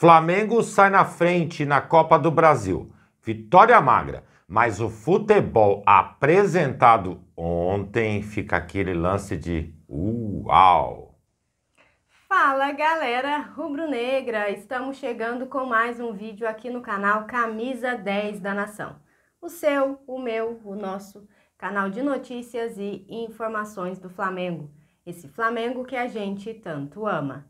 Flamengo sai na frente na Copa do Brasil. Vitória magra, mas o futebol apresentado ontem fica aquele lance de uau. Fala galera rubro-negra, estamos chegando com mais um vídeo aqui no canal Camisa 10 da Nação. O seu, o meu, o nosso canal de notícias e informações do Flamengo. Esse Flamengo que a gente tanto ama.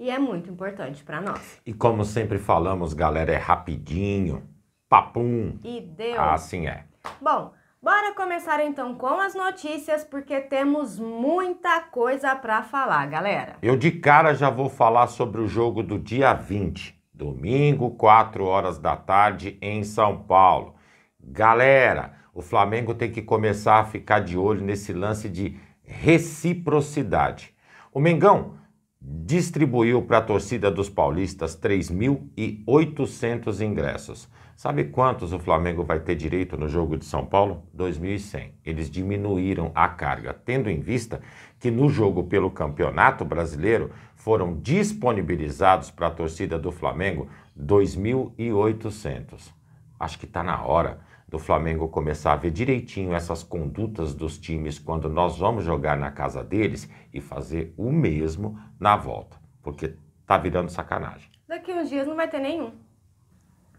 e é muito importante para nós. E como sempre falamos, galera, é rapidinho, papum. E deu. Assim é. Bom, bora começar então com as notícias porque temos muita coisa para falar, galera. Eu de cara já vou falar sobre o jogo do dia 20, domingo, 4 horas da tarde em São Paulo. Galera, o Flamengo tem que começar a ficar de olho nesse lance de reciprocidade. O Mengão distribuiu para a torcida dos paulistas 3.800 ingressos. Sabe quantos o Flamengo vai ter direito no jogo de São Paulo? 2.100. Eles diminuíram a carga, tendo em vista que no jogo pelo Campeonato Brasileiro foram disponibilizados para a torcida do Flamengo 2.800. Acho que está na hora do Flamengo começar a ver direitinho essas condutas dos times quando nós vamos jogar na casa deles e fazer o mesmo na volta, porque tá virando sacanagem. Daqui uns dias não vai ter nenhum.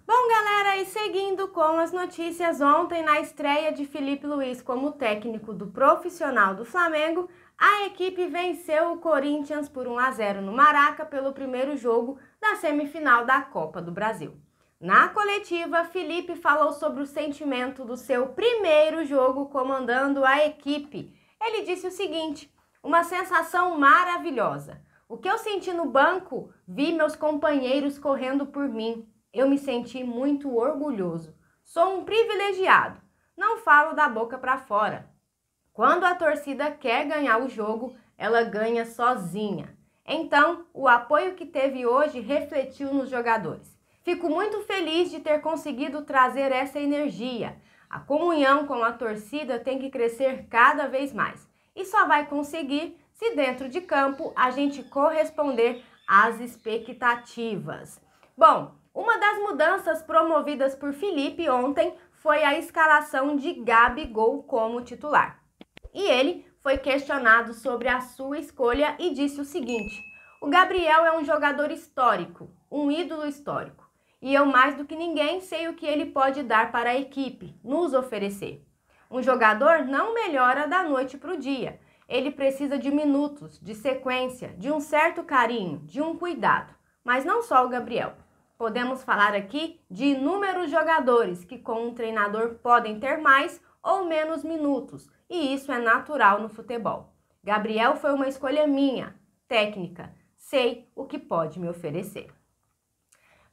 Bom, galera, e seguindo com as notícias, ontem na estreia de Felipe Luiz como técnico do profissional do Flamengo, a equipe venceu o Corinthians por 1 a 0 no Maraca pelo primeiro jogo da semifinal da Copa do Brasil. Na coletiva, Felipe falou sobre o sentimento do seu primeiro jogo comandando a equipe. Ele disse o seguinte: uma sensação maravilhosa. O que eu senti no banco, vi meus companheiros correndo por mim. Eu me senti muito orgulhoso. Sou um privilegiado. Não falo da boca para fora. Quando a torcida quer ganhar o jogo, ela ganha sozinha. Então, o apoio que teve hoje refletiu nos jogadores. Fico muito feliz de ter conseguido trazer essa energia. A comunhão com a torcida tem que crescer cada vez mais e só vai conseguir se dentro de campo a gente corresponder às expectativas. Bom, uma das mudanças promovidas por Felipe ontem foi a escalação de Gabigol como titular. E ele foi questionado sobre a sua escolha e disse o seguinte: O Gabriel é um jogador histórico, um ídolo histórico e eu mais do que ninguém sei o que ele pode dar para a equipe, nos oferecer. Um jogador não melhora da noite para o dia. Ele precisa de minutos, de sequência, de um certo carinho, de um cuidado. Mas não só o Gabriel. Podemos falar aqui de inúmeros jogadores que, com um treinador, podem ter mais ou menos minutos, e isso é natural no futebol. Gabriel foi uma escolha minha, técnica. Sei o que pode me oferecer.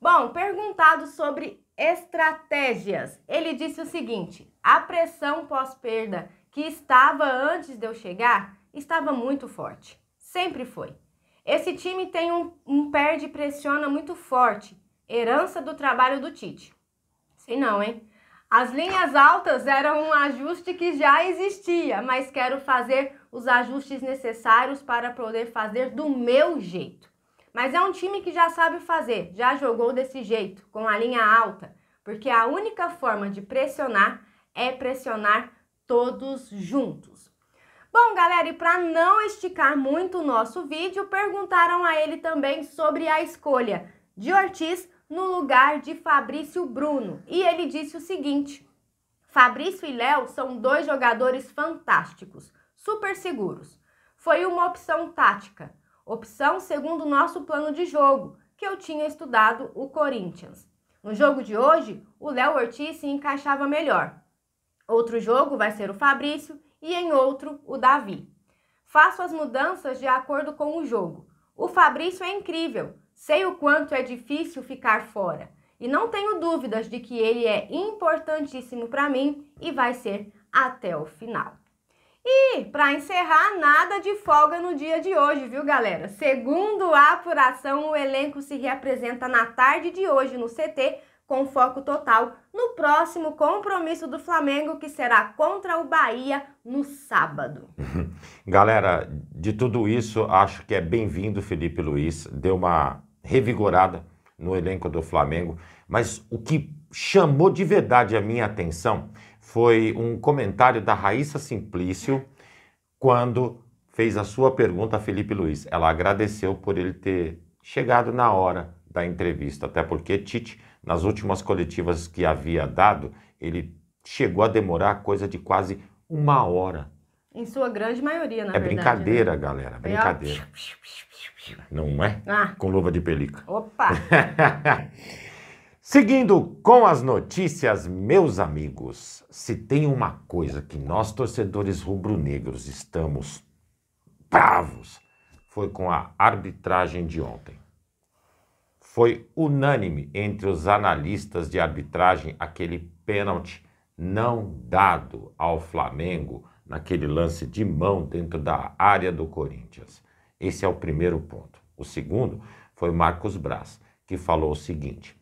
Bom, perguntado sobre estratégias, ele disse o seguinte: a pressão pós-perda que estava antes de eu chegar estava muito forte. Sempre foi. Esse time tem um, um perde e pressiona muito forte, herança do trabalho do Tite. Se não, hein? As linhas altas eram um ajuste que já existia, mas quero fazer os ajustes necessários para poder fazer do meu jeito. Mas é um time que já sabe fazer, já jogou desse jeito, com a linha alta, porque a única forma de pressionar é pressionar todos juntos. Bom, galera, e para não esticar muito o nosso vídeo, perguntaram a ele também sobre a escolha de Ortiz no lugar de Fabrício Bruno. E ele disse o seguinte: Fabrício e Léo são dois jogadores fantásticos, super seguros. Foi uma opção tática opção segundo o nosso plano de jogo, que eu tinha estudado o Corinthians. No jogo de hoje, o Léo Ortiz se encaixava melhor. Outro jogo vai ser o Fabrício e em outro o Davi. Faço as mudanças de acordo com o jogo. O Fabrício é incrível, sei o quanto é difícil ficar fora e não tenho dúvidas de que ele é importantíssimo para mim e vai ser até o final. E para encerrar, nada de folga no dia de hoje, viu, galera? Segundo a apuração, o elenco se reapresenta na tarde de hoje no CT com foco total no próximo compromisso do Flamengo, que será contra o Bahia no sábado. Galera, de tudo isso, acho que é bem-vindo Felipe Luiz, deu uma revigorada no elenco do Flamengo, mas o que chamou de verdade a minha atenção foi um comentário da Raíssa Simplício quando fez a sua pergunta a Felipe Luiz. Ela agradeceu por ele ter chegado na hora da entrevista, até porque Tite, nas últimas coletivas que havia dado, ele chegou a demorar coisa de quase uma hora. Em sua grande maioria, na é verdade. Né? É brincadeira, né? galera, brincadeira. Não é? Ah. Com luva de pelica. Opa! Seguindo com as notícias, meus amigos, se tem uma coisa que nós torcedores rubro-negros estamos bravos, foi com a arbitragem de ontem. Foi unânime entre os analistas de arbitragem aquele pênalti não dado ao Flamengo naquele lance de mão dentro da área do Corinthians. Esse é o primeiro ponto. O segundo foi Marcos Braz, que falou o seguinte: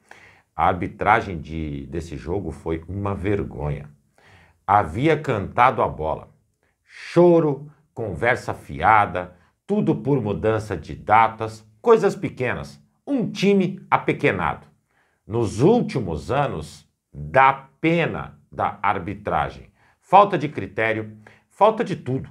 a arbitragem de, desse jogo foi uma vergonha. Havia cantado a bola. Choro, conversa fiada, tudo por mudança de datas, coisas pequenas. Um time apequenado. Nos últimos anos, dá pena da arbitragem. Falta de critério, falta de tudo.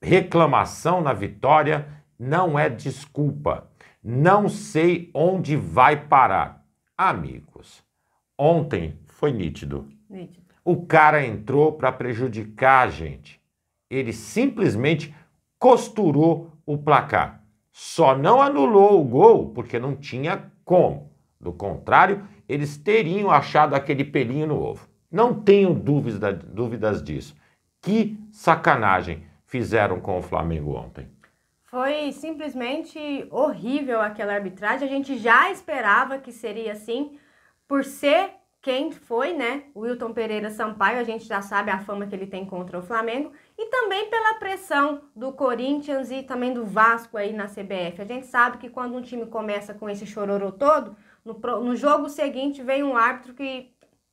Reclamação na vitória não é desculpa. Não sei onde vai parar. Amigos, ontem foi nítido. nítido. O cara entrou para prejudicar a gente. Ele simplesmente costurou o placar. Só não anulou o gol porque não tinha como. Do contrário, eles teriam achado aquele pelinho no ovo. Não tenho dúvida, dúvidas disso. Que sacanagem fizeram com o Flamengo ontem. Foi simplesmente horrível aquela arbitragem. A gente já esperava que seria assim, por ser quem foi, né? O Wilton Pereira Sampaio, a gente já sabe a fama que ele tem contra o Flamengo, e também pela pressão do Corinthians e também do Vasco aí na CBF. A gente sabe que quando um time começa com esse chororô todo, no, no jogo seguinte vem um árbitro que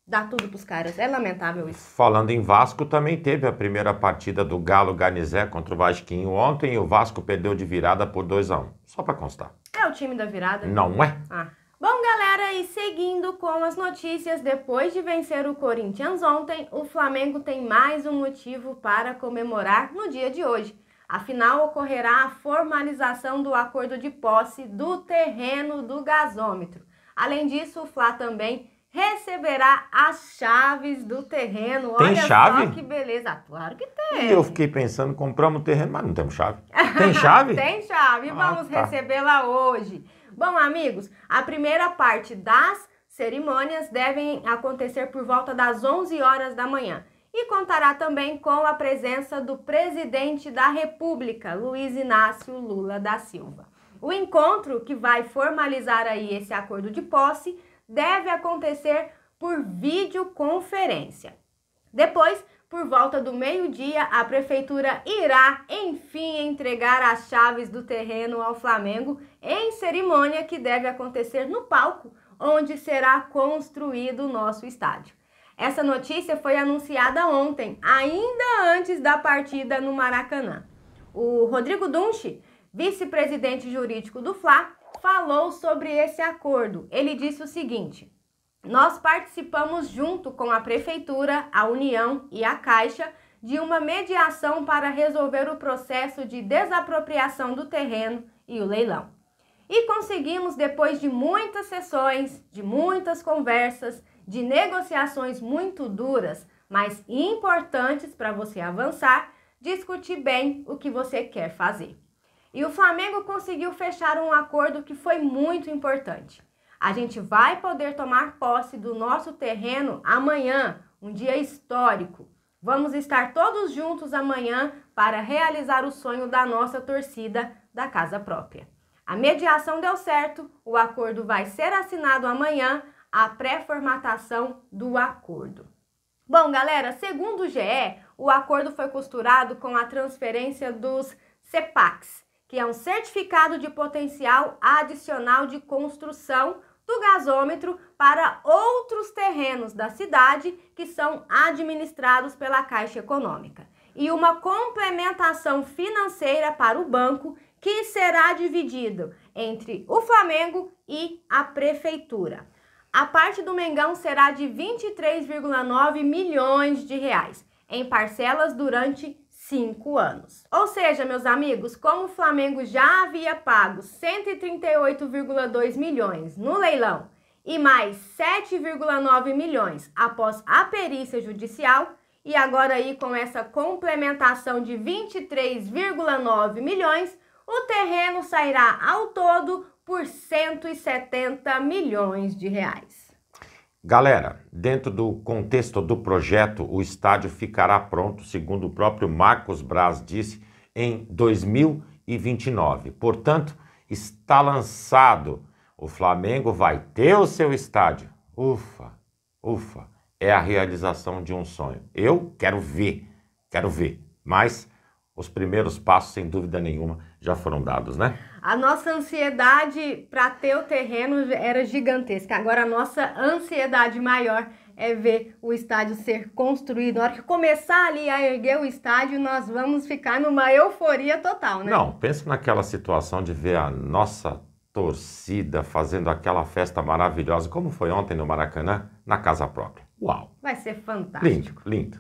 dá tudo pros caras. É lamentável isso. Falando em Vasco, também teve a primeira partida do Galo Ganizé contra o Vasquinho ontem e o Vasco perdeu de virada por 2 a 1 um. Só para constar. É o time da virada? Não é. Ah. Bom, galera, e seguindo com as notícias, depois de vencer o Corinthians ontem, o Flamengo tem mais um motivo para comemorar no dia de hoje. Afinal, ocorrerá a formalização do acordo de posse do terreno do gasômetro. Além disso, o Fla também receberá as chaves do terreno. Tem Olha chave? que beleza. Claro que tem. E eu fiquei pensando, compramos o terreno, mas não temos chave. Tem chave? tem chave. Ah, Vamos tá. recebê-la hoje. Bom, amigos, a primeira parte das cerimônias devem acontecer por volta das 11 horas da manhã. E contará também com a presença do presidente da República, Luiz Inácio Lula da Silva. O encontro que vai formalizar aí esse acordo de posse deve acontecer por videoconferência. Depois, por volta do meio-dia, a prefeitura irá, enfim, entregar as chaves do terreno ao Flamengo em cerimônia que deve acontecer no palco onde será construído o nosso estádio. Essa notícia foi anunciada ontem, ainda antes da partida no Maracanã. O Rodrigo Dunche, vice-presidente jurídico do Fla, falou sobre esse acordo. Ele disse o seguinte: Nós participamos junto com a prefeitura, a União e a Caixa de uma mediação para resolver o processo de desapropriação do terreno e o leilão. E conseguimos depois de muitas sessões, de muitas conversas, de negociações muito duras, mas importantes para você avançar, discutir bem o que você quer fazer. E o Flamengo conseguiu fechar um acordo que foi muito importante. A gente vai poder tomar posse do nosso terreno amanhã, um dia histórico. Vamos estar todos juntos amanhã para realizar o sonho da nossa torcida da casa própria. A mediação deu certo, o acordo vai ser assinado amanhã, a pré-formatação do acordo. Bom, galera, segundo o GE, o acordo foi costurado com a transferência dos CEPACs, que é um certificado de potencial adicional de construção do gasômetro para outros terrenos da cidade que são administrados pela Caixa Econômica e uma complementação financeira para o banco que será dividido entre o Flamengo e a prefeitura. A parte do Mengão será de 23,9 milhões de reais em parcelas durante cinco anos. Ou seja, meus amigos, como o Flamengo já havia pago 138,2 milhões no leilão e mais 7,9 milhões após a perícia judicial, e agora aí com essa complementação de 23,9 milhões, o terreno sairá ao todo por 170 milhões de reais. Galera, dentro do contexto do projeto, o estádio ficará pronto, segundo o próprio Marcos Braz disse, em 2029. Portanto, está lançado. O Flamengo vai ter o seu estádio. Ufa, ufa. É a realização de um sonho. Eu quero ver, quero ver. Mas os primeiros passos, sem dúvida nenhuma, já foram dados, né? A nossa ansiedade para ter o terreno era gigantesca. Agora a nossa ansiedade maior é ver o estádio ser construído. Na hora que começar ali a erguer o estádio, nós vamos ficar numa euforia total, né? Não, pensa naquela situação de ver a nossa torcida fazendo aquela festa maravilhosa, como foi ontem no Maracanã, na casa própria. Uau! Vai ser fantástico. Lindo, lindo.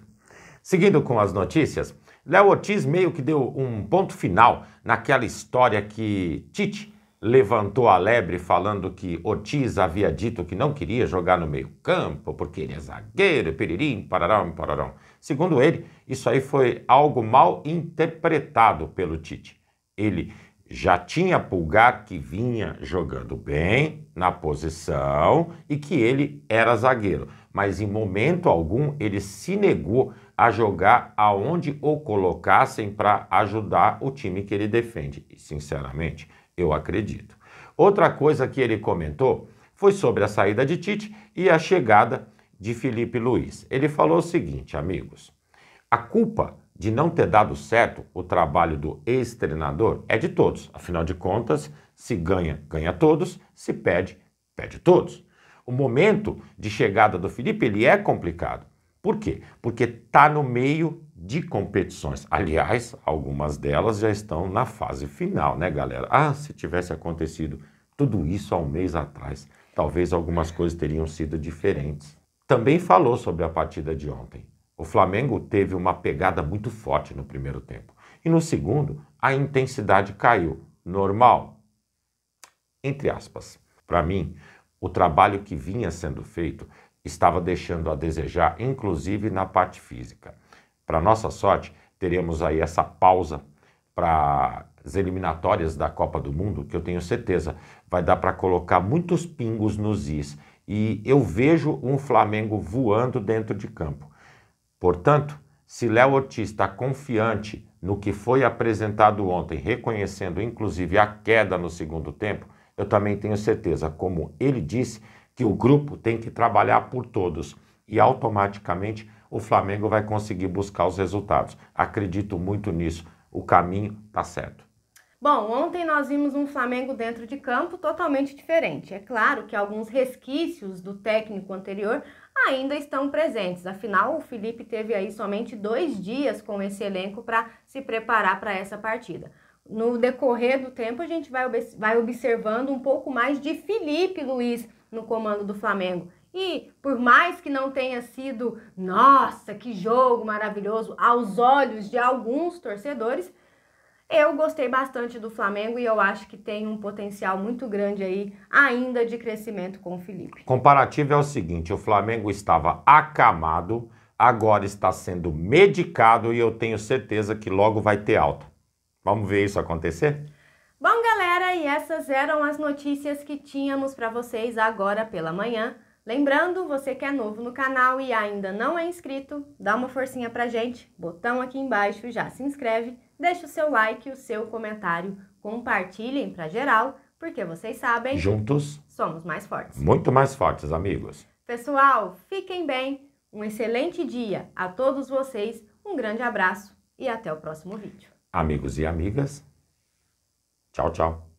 Seguindo com as notícias, Léo Ortiz meio que deu um ponto final naquela história que Tite levantou a lebre falando que Ortiz havia dito que não queria jogar no meio-campo porque ele é zagueiro, piririm, pararão, pararão. Segundo ele, isso aí foi algo mal interpretado pelo Tite. Ele já tinha Pulgar que vinha jogando bem na posição e que ele era zagueiro, mas em momento algum ele se negou a jogar aonde o colocassem para ajudar o time que ele defende. E, sinceramente, eu acredito. Outra coisa que ele comentou foi sobre a saída de Tite e a chegada de Felipe Luiz. Ele falou o seguinte, amigos: a culpa de não ter dado certo o trabalho do ex-treinador é de todos. Afinal de contas, se ganha, ganha todos, se perde, perde todos. O momento de chegada do Felipe ele é complicado. Por quê? Porque está no meio de competições. Aliás, algumas delas já estão na fase final, né, galera? Ah, se tivesse acontecido tudo isso há um mês atrás, talvez algumas coisas teriam sido diferentes. Também falou sobre a partida de ontem. O Flamengo teve uma pegada muito forte no primeiro tempo. E no segundo, a intensidade caiu. Normal. Entre aspas. Para mim, o trabalho que vinha sendo feito estava deixando a desejar, inclusive na parte física. Para nossa sorte, teremos aí essa pausa para as eliminatórias da Copa do Mundo, que eu tenho certeza vai dar para colocar muitos pingos nos is. E eu vejo um Flamengo voando dentro de campo. Portanto, se Léo Ortiz está confiante no que foi apresentado ontem, reconhecendo inclusive a queda no segundo tempo, eu também tenho certeza, como ele disse, que o grupo tem que trabalhar por todos e automaticamente o Flamengo vai conseguir buscar os resultados. Acredito muito nisso. O caminho está certo. Bom, ontem nós vimos um Flamengo dentro de campo totalmente diferente. É claro que alguns resquícios do técnico anterior ainda estão presentes. Afinal, o Felipe teve aí somente dois dias com esse elenco para se preparar para essa partida. No decorrer do tempo, a gente vai, vai observando um pouco mais de Felipe Luiz no comando do Flamengo. E por mais que não tenha sido, nossa, que jogo maravilhoso aos olhos de alguns torcedores, eu gostei bastante do Flamengo e eu acho que tem um potencial muito grande aí ainda de crescimento com o Felipe. Comparativo é o seguinte: o Flamengo estava acamado, agora está sendo medicado e eu tenho certeza que logo vai ter alta. Vamos ver isso acontecer? essas eram as notícias que tínhamos para vocês agora pela manhã. Lembrando, você que é novo no canal e ainda não é inscrito, dá uma forcinha pra gente, botão aqui embaixo, já se inscreve, deixa o seu like, o seu comentário, compartilhem pra geral, porque vocês sabem, juntos somos mais fortes. Muito mais fortes, amigos. Pessoal, fiquem bem, um excelente dia a todos vocês, um grande abraço e até o próximo vídeo. Amigos e amigas, tchau, tchau.